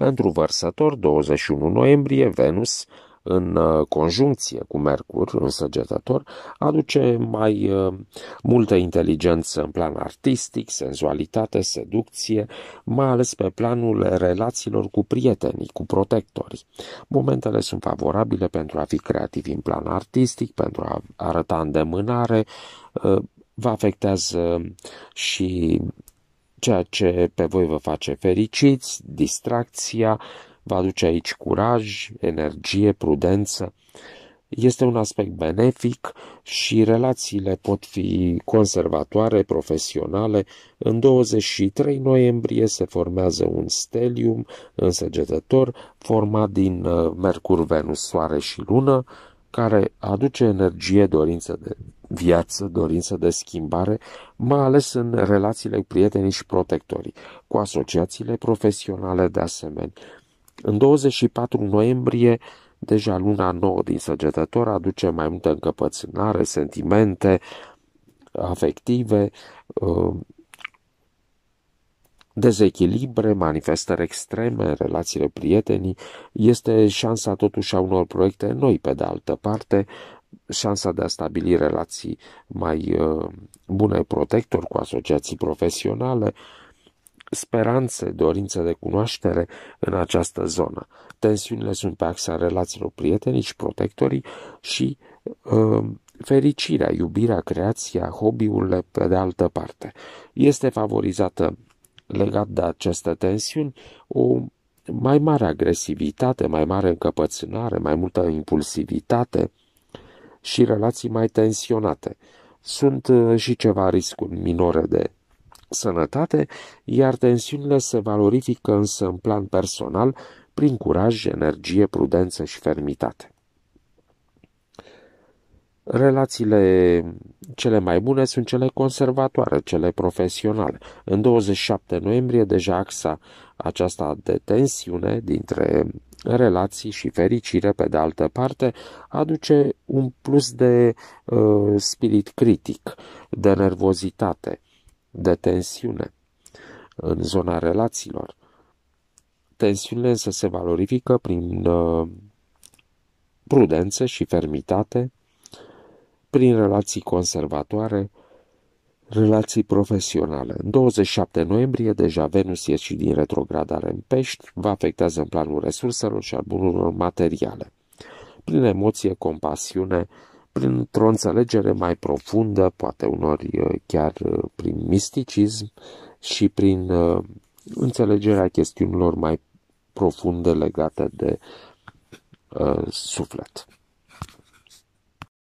Pentru vărsător, 21 noiembrie, Venus, în uh, conjuncție cu Mercur, în săgetător, aduce mai uh, multă inteligență în plan artistic, senzualitate, seducție, mai ales pe planul relațiilor cu prietenii, cu protectorii. Momentele sunt favorabile pentru a fi creativi în plan artistic, pentru a arăta îndemânare, uh, vă afectează și ceea ce pe voi vă face fericiți, distracția, vă aduce aici curaj, energie, prudență. Este un aspect benefic și relațiile pot fi conservatoare, profesionale. În 23 noiembrie se formează un stelium însăgetător format din uh, Mercur, Venus, Soare și Lună, care aduce energie, dorință de viață, dorință de schimbare, mai ales în relațiile cu prietenii și protectorii, cu asociațiile profesionale de asemenea. În 24 noiembrie, deja luna nouă din săgetător aduce mai multă încăpățânare, sentimente afective, uh, dezechilibre, manifestări extreme în relațiile prietenii, este șansa totuși a unor proiecte noi, pe de altă parte, șansa de a stabili relații mai uh, bune protector cu asociații profesionale, speranțe, dorințe de cunoaștere în această zonă. Tensiunile sunt pe axa relațiilor prietenici, și protectorii și uh, fericirea, iubirea, creația, hobby-urile pe de altă parte. Este favorizată legat de aceste tensiuni o mai mare agresivitate, mai mare încăpățânare, mai multă impulsivitate, și relații mai tensionate. Sunt uh, și ceva riscuri minore de sănătate, iar tensiunile se valorifică însă în plan personal prin curaj, energie, prudență și fermitate. Relațiile cele mai bune sunt cele conservatoare, cele profesionale. În 27 noiembrie, deja axa aceasta de tensiune dintre relații și fericire, pe de altă parte, aduce un plus de uh, spirit critic, de nervozitate, de tensiune în zona relațiilor. Tensiunile însă se valorifică prin uh, prudență și fermitate, prin relații conservatoare, Relații profesionale. În 27 noiembrie, deja Venus ieși din retrogradare în pești, vă afectează în planul resurselor și al bunurilor materiale. Prin emoție, compasiune, printr-o înțelegere mai profundă, poate unor chiar prin misticism și prin înțelegerea chestiunilor mai profunde legate de uh, suflet.